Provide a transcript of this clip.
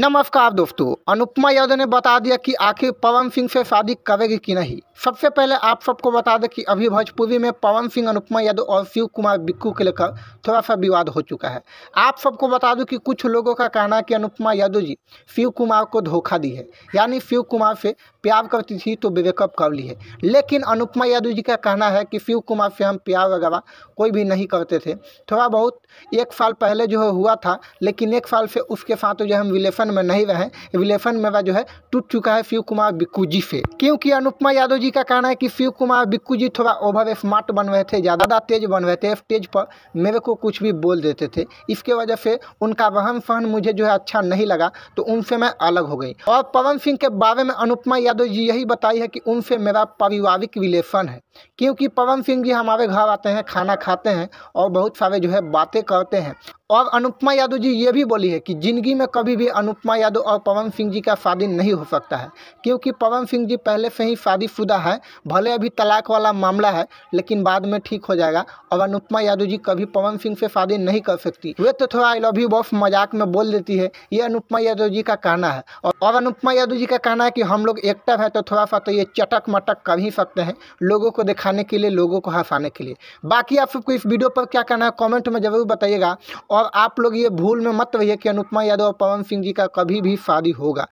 नमस्कार दोस्तों अनुपमा यादव ने बता दिया कि आखिर पवन सिंह से शादी करेगी कि नहीं सबसे पहले आप सबको बता दें कि अभी भोजपुरी में पवन सिंह अनुपमा यादव और शिव कुमार बिक्कू के लेकर थोड़ा सा विवाद हो चुका है आप सबको बता दूं कि कुछ लोगों का कहना है कि अनुपमा यादव जी शिव कुमार को धोखा दी है यानी शिव कुमार से प्यार करती थी तो ब्रेकअप कर ली है लेकिन अनुपमा यादव जी का कहना है कि शिव कुमार से हम प्यार वगैरह कोई भी नहीं करते थे थोड़ा बहुत एक साल पहले जो है हुआ था लेकिन एक साल से उसके साथ जो हम रिलेशन में नहीं रहे रिलेशन मेरा जो है टूट चुका है शिव कुमार बिक्कू जी से क्योंकि अनुपमा यादव जी जी का कहना है कि शिव कुमार बिक्कू जी थोड़ा ओवर स्मार्ट बन रहे थे ज़्यादा तेज बन रहे थे स्टेज पर मेरे को कुछ भी बोल देते थे इसके वजह से उनका रहन सहन मुझे जो है अच्छा नहीं लगा तो उनसे मैं अलग हो गई और पवन सिंह के बारे में अनुपमा यादव जी यही बताई है कि उनसे मेरा पारिवारिक रिलेशन है क्योंकि पवन सिंह जी हमारे घर आते हैं खाना खाते हैं और बहुत सारे जो है बातें करते हैं और अनुपमा यादव जी ये भी बोली है कि जिंदगी में कभी भी अनुपमा यादव और पवन सिंह जी का शादी नहीं हो सकता है क्योंकि पवन सिंह जी पहले से ही शादीशुदा है भले अभी तलाक वाला मामला है लेकिन बाद में ठीक हो जाएगा और अनुपमा यादव जी कभी पवन सिंह से शादी नहीं कर सकती वे तो थोड़ा आई लव यू बॉफ मजाक में बोल देती है ये अनुपमा यादव जी का कहना है और अनुपमा यादव जी का कहना है कि हम लोग एक्टिव है तो थोड़ा सा तो ये चटक मटक कर ही सकते हैं लोगों को दिखाने के लिए लोगों को हंसाने के लिए बाकी आप सबको इस वीडियो पर क्या कहना है कॉमेंट में जरूर बताइएगा और और आप लोग ये भूल में मत रहिए कि अनुपमा यादव और पवन सिंह जी का कभी भी शादी होगा